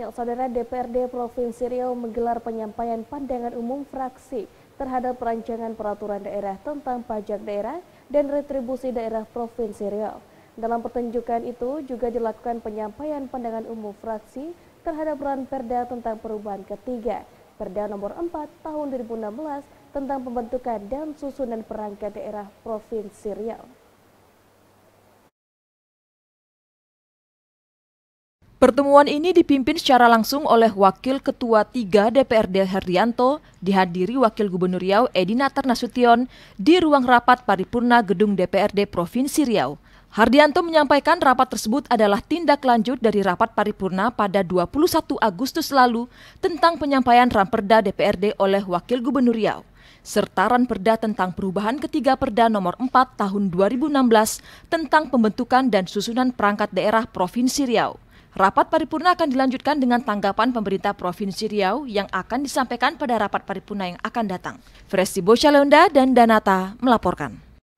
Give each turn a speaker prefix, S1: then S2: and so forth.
S1: Ya, saudara DPRD Provinsi Riau menggelar penyampaian pandangan umum fraksi terhadap perancangan peraturan daerah tentang pajak daerah dan retribusi daerah Provinsi Riau. Dalam pertunjukan itu juga dilakukan penyampaian pandangan umum fraksi terhadap peran perda tentang perubahan ketiga, perda nomor 4 tahun 2016 tentang pembentukan dan susunan perangkat daerah Provinsi Riau.
S2: Pertemuan ini dipimpin secara langsung oleh Wakil Ketua 3 DPRD Herdianto dihadiri Wakil Gubernur Riau Edi Natar Nasution di ruang rapat paripurna gedung DPRD Provinsi Riau. Hardianto menyampaikan rapat tersebut adalah tindak lanjut dari rapat paripurna pada 21 Agustus lalu tentang penyampaian Ramperda DPRD oleh Wakil Gubernur Riau serta Ranperda tentang perubahan ketiga Perda nomor 4 tahun 2016 tentang pembentukan dan susunan perangkat daerah Provinsi Riau. Rapat paripurna akan dilanjutkan dengan tanggapan pemerintah Provinsi Riau yang akan disampaikan pada rapat paripurna yang akan datang. Fresti Bosya Leonda dan Danata melaporkan.